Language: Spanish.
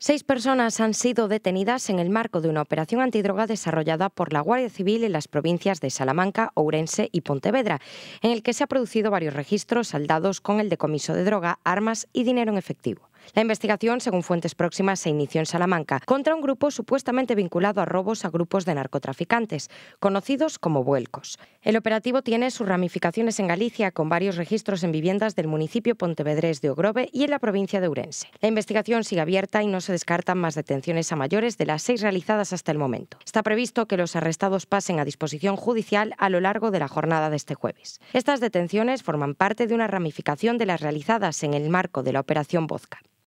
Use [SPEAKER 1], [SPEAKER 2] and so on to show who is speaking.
[SPEAKER 1] Seis personas han sido detenidas en el marco de una operación antidroga desarrollada por la Guardia Civil en las provincias de Salamanca, Ourense y Pontevedra, en el que se han producido varios registros saldados con el decomiso de droga, armas y dinero en efectivo. La investigación, según fuentes próximas, se inició en Salamanca contra un grupo supuestamente vinculado a robos a grupos de narcotraficantes, conocidos como vuelcos. El operativo tiene sus ramificaciones en Galicia, con varios registros en viviendas del municipio pontevedrés de Ogrove y en la provincia de Urense. La investigación sigue abierta y no se descartan más detenciones a mayores de las seis realizadas hasta el momento. Está previsto que los arrestados pasen a disposición judicial a lo largo de la jornada de este jueves. Estas detenciones forman parte de una ramificación de las realizadas en el marco de la Operación Vozca.